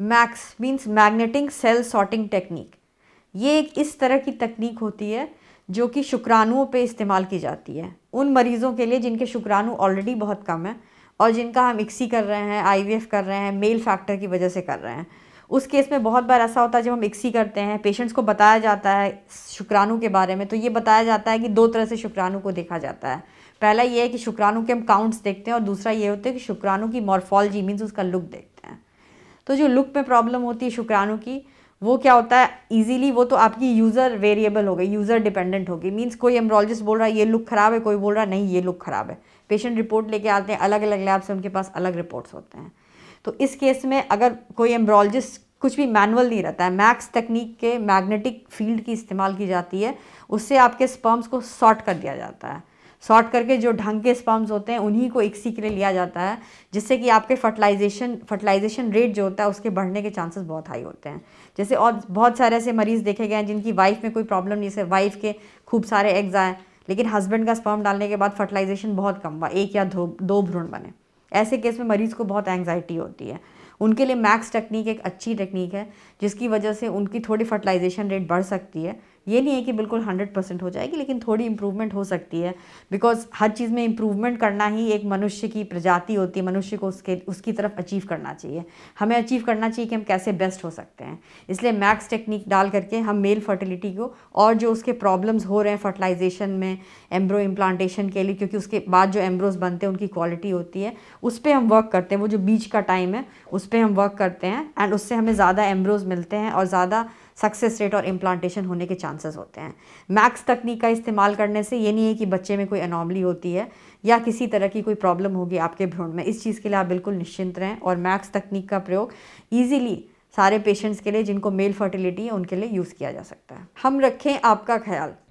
max means magnetic cell sorting technique ये एक इस तरह की तकनीक होती है जो कि शुक्राणुओं पे इस्तेमाल की जाती है उन मरीज़ों के लिए जिनके शुक्राणु ऑलरेडी बहुत कम है और जिनका हम इक्सी कर रहे हैं आईवीएफ कर रहे हैं मेल फैक्टर की वजह से कर रहे हैं उस केस में बहुत बार ऐसा होता है जब हम इक्सी करते हैं पेशेंट्स को बताया जाता है शुक्राणु के बारे में तो ये बताया जाता है कि दो तरह से शुक्राणु को देखा जाता है पहला ये है कि शुक्राणु के हम काउंट्स देखते हैं और दूसरा ये होता है कि शुक्राणु की मॉर्फोलॉजी मीन्स उसका लुक देखते हैं तो जो लुक में प्रॉब्लम होती है शुक्राणु की वो क्या होता है इजीली वो तो आपकी यूज़र वेरिएबल हो गई यूज़र डिपेंडेंट होगी मीन्स कोई एम्ब्रोलॉजिस्ट बोल रहा है ये लुक ख़राब है कोई बोल रहा है नहीं ये लुक ख़राब है पेशेंट रिपोर्ट लेके आते हैं अलग अलग लैब से उनके पास अलग रिपोर्ट्स होते हैं तो इस केस में अगर कोई एम्ब्रोलॉजिस्ट कुछ भी मैनुअल नहीं रहता है मैक्स तकनीक के मैग्नेटिक फील्ड की इस्तेमाल की जाती है उससे आपके स्पर्म्स को सॉर्ट कर दिया जाता है सॉर्ट करके जो ढंग के स्पर्म्स होते हैं उन्हीं को एक के लिया जाता है जिससे कि आपके फर्टिलाइजेशन फर्टिलाइजेशन रेट जो होता है उसके बढ़ने के चांसेस बहुत हाई होते हैं जैसे और बहुत सारे ऐसे मरीज़ देखे गए हैं जिनकी वाइफ में कोई प्रॉब्लम नहीं जैसे वाइफ के खूब सारे एग्ज आए लेकिन हस्बैंड का स्पर्म डालने के बाद फर्टिलाइजेशन बहुत कम हुआ एक या दो दो भ्रूण बने ऐसे केस में मरीज़ को बहुत एंग्जाइटी होती है उनके लिए मैक्स टेक्निक एक अच्छी टेक्निक है जिसकी वजह से उनकी थोड़ी फर्टिलाइजेशन रेट बढ़ सकती है ये नहीं है कि बिल्कुल हंड्रेड परसेंट हो जाएगी लेकिन थोड़ी इम्प्रूवमेंट हो सकती है बिकॉज हर चीज़ में इम्प्रूवमेंट करना ही एक मनुष्य की प्रजाति होती है मनुष्य को उसके उसकी तरफ अचीव करना चाहिए हमें अचीव करना चाहिए कि हम कैसे बेस्ट हो सकते हैं इसलिए मैक्स टेक्निक डाल करके हम मेल फर्टिलिटी को और जो उसके प्रॉब्लम्स हो रहे हैं फर्टिलाइजेशन में एम्ब्रो इम्प्लांटेशन के लिए क्योंकि उसके बाद जो एम्ब्रोज बनते हैं उनकी क्वालिटी होती है उस पर हम वर्क करते हैं वो जो बीच का टाइम है उस पर पर हम वर्क करते हैं एंड उससे हमें ज़्यादा एम्ब्रोज मिलते हैं और ज़्यादा सक्सेस रेट और इम्प्लांटेशन होने के चांसेस होते हैं मैक्स तकनीक का इस्तेमाल करने से ये नहीं है कि बच्चे में कोई अनॉमली होती है या किसी तरह की कोई प्रॉब्लम होगी आपके भ्रूण में इस चीज़ के लिए आप बिल्कुल निश्चिंत रहें और मैक्स तकनीक का प्रयोग ईजिली सारे पेशेंट्स के लिए जिनको मेल फर्टिलिटी है उनके लिए यूज़ किया जा सकता है हम रखें आपका ख्याल